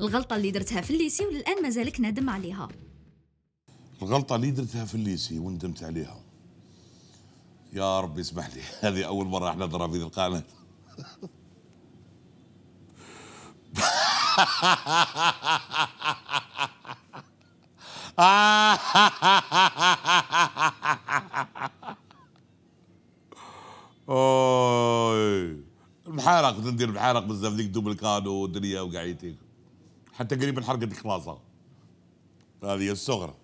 الغلطه اللي درتها في الليسي وللان مازالك نادم عليها الغلطه اللي درتها في الليسي وندمت عليها يا ربي اسمح لي هذه اول مره احنا نضرب في القناه اوي المحارق تندير المحارق بزاف ديك دوبل كانو ودنيا وقعيتيك حتى قريب انحرقت الكلاصه هذه الصغرى